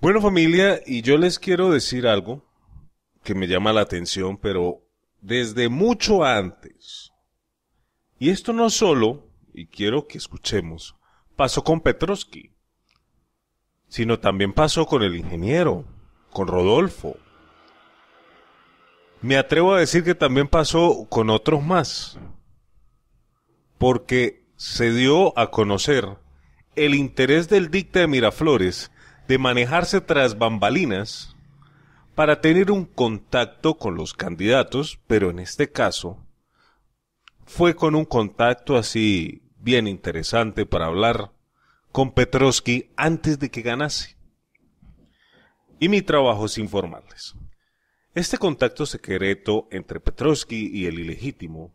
Bueno familia, y yo les quiero decir algo que me llama la atención, pero desde mucho antes. Y esto no solo, y quiero que escuchemos, pasó con Petrosky, sino también pasó con el ingeniero, con Rodolfo. Me atrevo a decir que también pasó con otros más, porque se dio a conocer el interés del dicta de Miraflores de manejarse tras bambalinas para tener un contacto con los candidatos, pero en este caso fue con un contacto así bien interesante para hablar con Petrovsky antes de que ganase. Y mi trabajo es informarles. Este contacto secreto entre Petrovsky y el ilegítimo,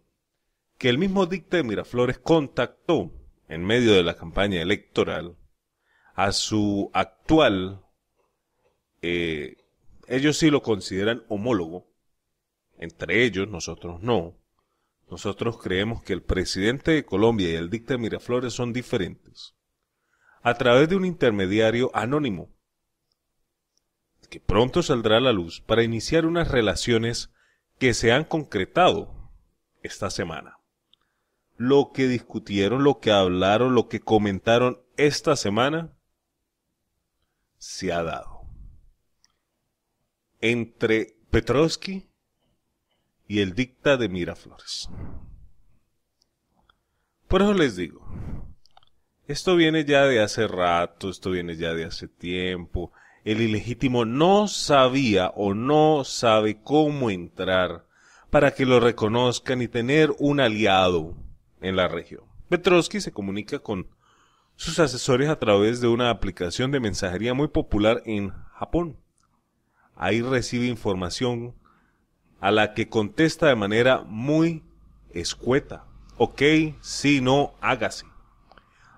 que el mismo dicta de Miraflores contactó en medio de la campaña electoral, a su actual, eh, ellos sí lo consideran homólogo, entre ellos, nosotros no. Nosotros creemos que el presidente de Colombia y el dicta Miraflores son diferentes. A través de un intermediario anónimo, que pronto saldrá a la luz para iniciar unas relaciones que se han concretado esta semana. Lo que discutieron, lo que hablaron, lo que comentaron esta semana se ha dado entre Petrovsky y el dicta de Miraflores. Por eso les digo, esto viene ya de hace rato, esto viene ya de hace tiempo. El ilegítimo no sabía o no sabe cómo entrar para que lo reconozcan y tener un aliado en la región. Petrovsky se comunica con sus asesores a través de una aplicación de mensajería muy popular en Japón. Ahí recibe información a la que contesta de manera muy escueta. Ok, si no, hágase.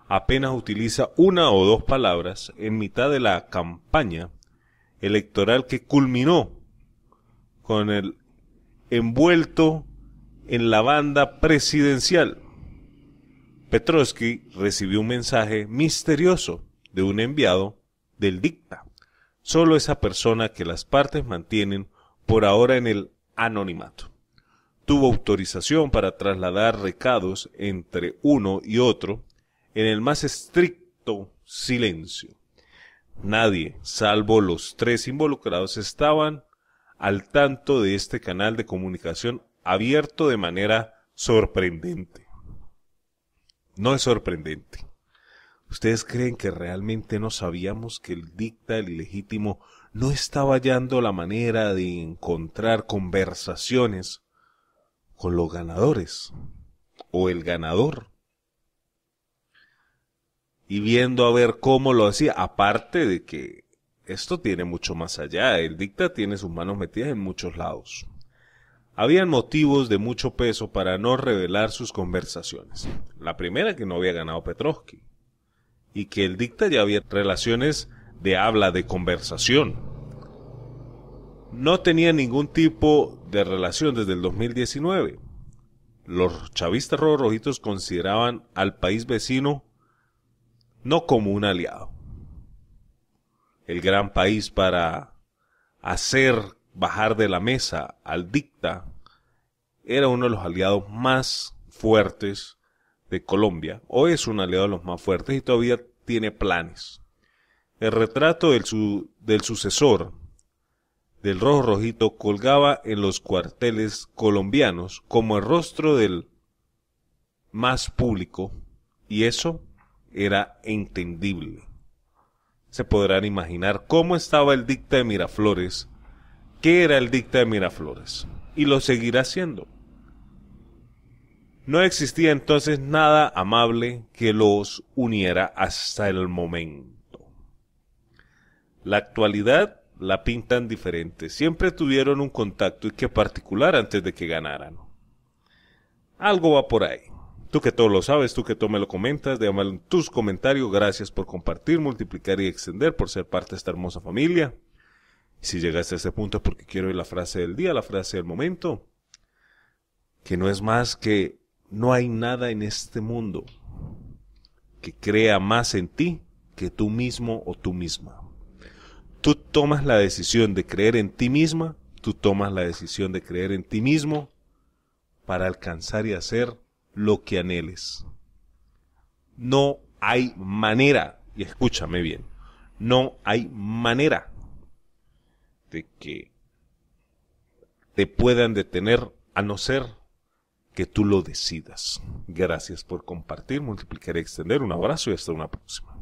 Apenas utiliza una o dos palabras en mitad de la campaña electoral que culminó con el envuelto en la banda presidencial. Petrovsky recibió un mensaje misterioso de un enviado del dicta. Solo esa persona que las partes mantienen por ahora en el anonimato. Tuvo autorización para trasladar recados entre uno y otro en el más estricto silencio. Nadie, salvo los tres involucrados, estaban al tanto de este canal de comunicación abierto de manera sorprendente. No es sorprendente. ¿Ustedes creen que realmente no sabíamos que el dicta el ilegítimo no estaba hallando la manera de encontrar conversaciones con los ganadores o el ganador? Y viendo a ver cómo lo hacía, aparte de que esto tiene mucho más allá, el dicta tiene sus manos metidas en muchos lados. Habían motivos de mucho peso para no revelar sus conversaciones. La primera que no había ganado Petrovsky y que el dicta ya había relaciones de habla, de conversación. No tenía ningún tipo de relación desde el 2019. Los chavistas rojitos consideraban al país vecino no como un aliado. El gran país para hacer bajar de la mesa al dicta, era uno de los aliados más fuertes de Colombia, hoy es un aliado de los más fuertes y todavía tiene planes. El retrato del, del sucesor del rojo rojito colgaba en los cuarteles colombianos como el rostro del más público y eso era entendible. Se podrán imaginar cómo estaba el dicta de Miraflores que era el dicta de Miraflores y lo seguirá siendo. No existía entonces nada amable que los uniera hasta el momento. La actualidad la pintan diferente. Siempre tuvieron un contacto y qué particular antes de que ganaran. Algo va por ahí. Tú que todo lo sabes, tú que todo me lo comentas, déjame tus comentarios. Gracias por compartir, multiplicar y extender, por ser parte de esta hermosa familia. Si llegaste a ese punto es porque quiero la frase del día, la frase del momento, que no es más que no hay nada en este mundo que crea más en ti que tú mismo o tú misma. Tú tomas la decisión de creer en ti misma, tú tomas la decisión de creer en ti mismo para alcanzar y hacer lo que anheles. No hay manera, y escúchame bien, no hay manera de que te puedan detener a no ser que tú lo decidas. Gracias por compartir, multiplicar y extender. Un abrazo y hasta una próxima.